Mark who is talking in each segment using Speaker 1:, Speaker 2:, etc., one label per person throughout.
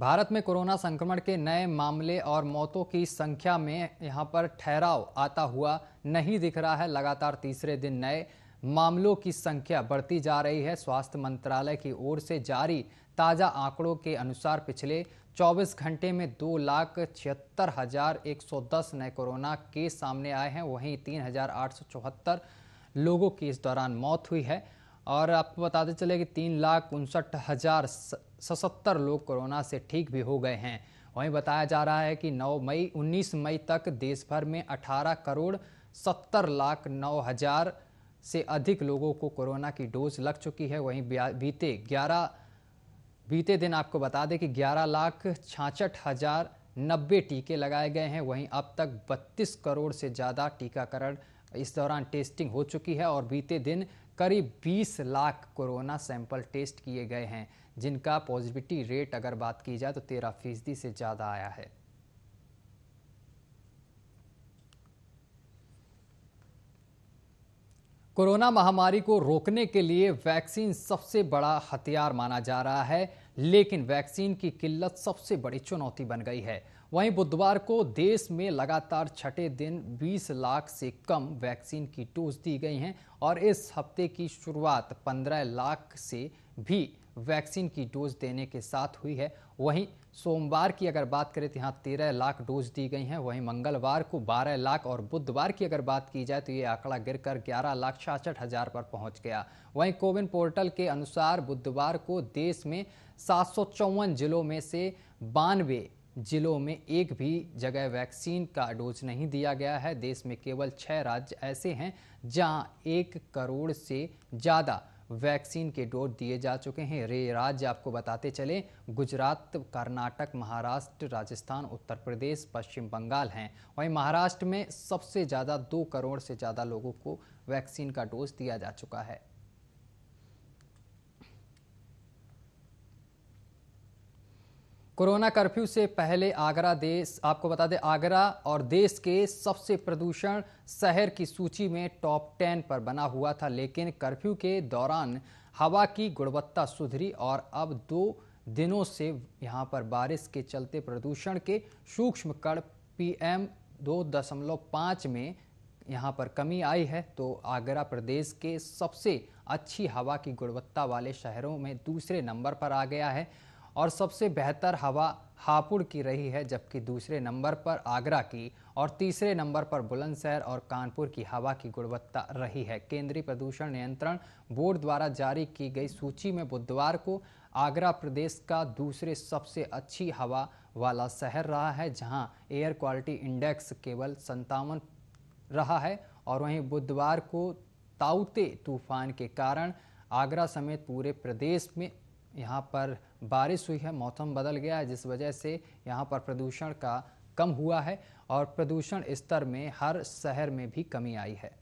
Speaker 1: भारत में कोरोना संक्रमण के नए मामले और मौतों की संख्या में यहां पर ठहराव आता हुआ नहीं दिख रहा है लगातार तीसरे दिन नए मामलों की संख्या बढ़ती जा रही है स्वास्थ्य मंत्रालय की ओर से जारी ताज़ा आंकड़ों के अनुसार पिछले 24 घंटे में दो लाख छिहत्तर हजार एक सौ दस नए कोरोना केस सामने आए हैं वहीं तीन हजार आठ सौ चौहत्तर लोगों की इस दौरान मौत हुई है और आपको बताते चले कि तीन लाख उनसठ हज़ार सतर लोग कोरोना से ठीक भी हो गए हैं वहीं बताया जा रहा है कि 9 मई 19 मई तक देश भर में 18 करोड़ 70 लाख नौ हज़ार से अधिक लोगों को कोरोना की डोज लग चुकी है वहीं बीते 11 बीते दिन आपको बता दें कि 11 लाख छाछठ हज़ार नब्बे टीके लगाए गए हैं वहीं अब तक 32 करोड़ से ज़्यादा टीकाकरण इस दौरान टेस्टिंग हो चुकी है और बीते दिन करीब 20 लाख कोरोना सैंपल टेस्ट किए गए हैं जिनका पॉजिटिविटी रेट अगर बात की जाए तो तेरह फीसदी से ज़्यादा आया है कोरोना महामारी को रोकने के लिए वैक्सीन सबसे बड़ा हथियार माना जा रहा है लेकिन वैक्सीन की किल्लत सबसे बड़ी चुनौती बन गई है वहीं बुधवार को देश में लगातार छठे दिन 20 लाख से कम वैक्सीन की डोज दी गई हैं और इस हफ्ते की शुरुआत 15 लाख से भी वैक्सीन की डोज देने के साथ हुई है वहीं सोमवार की अगर बात करें तो यहाँ तेरह लाख डोज दी गई हैं वहीं मंगलवार को बारह लाख और बुधवार की अगर बात की जाए तो ये आंकड़ा गिरकर ग्यारह लाख छियासठ हजार पर पहुंच गया वहीं कोविन पोर्टल के अनुसार बुधवार को देश में सात जिलों में से बानवे जिलों में एक भी जगह वैक्सीन का डोज नहीं दिया गया है देश में केवल छः राज्य ऐसे हैं जहाँ एक करोड़ से ज़्यादा वैक्सीन के डोज दिए जा चुके हैं रे राज्य आपको बताते चले गुजरात कर्नाटक महाराष्ट्र राजस्थान उत्तर प्रदेश पश्चिम बंगाल हैं वहीं महाराष्ट्र में सबसे ज़्यादा दो करोड़ से ज़्यादा लोगों को वैक्सीन का डोज दिया जा चुका है कोरोना कर्फ्यू से पहले आगरा देश आपको बता दें आगरा और देश के सबसे प्रदूषण शहर की सूची में टॉप टेन पर बना हुआ था लेकिन कर्फ्यू के दौरान हवा की गुणवत्ता सुधरी और अब दो दिनों से यहाँ पर बारिश के चलते प्रदूषण के सूक्ष्म कण पीएम दो दशमलव पाँच में यहाँ पर कमी आई है तो आगरा प्रदेश के सबसे अच्छी हवा की गुणवत्ता वाले शहरों में दूसरे नंबर पर आ गया है और सबसे बेहतर हवा हापुड़ की रही है जबकि दूसरे नंबर पर आगरा की और तीसरे नंबर पर बुलंदशहर और कानपुर की हवा की गुणवत्ता रही है केंद्रीय प्रदूषण नियंत्रण बोर्ड द्वारा जारी की गई सूची में बुधवार को आगरा प्रदेश का दूसरे सबसे अच्छी हवा वाला शहर रहा है जहां एयर क्वालिटी इंडेक्स केवल संतावन रहा है और वहीं बुधवार को ताउते तूफान के कारण आगरा समेत पूरे प्रदेश में यहाँ पर बारिश हुई है मौसम बदल गया है जिस वजह से यहाँ पर प्रदूषण का कम हुआ है और प्रदूषण स्तर में हर शहर में भी कमी आई है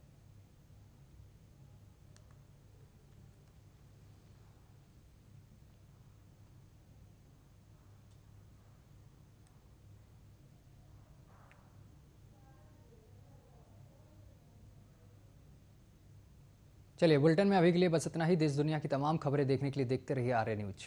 Speaker 1: चलिए बुलेटिन में अभी के लिए बस इतना ही देश दुनिया की तमाम खबरें देखने के लिए देखते रहिए आर्य न्यूज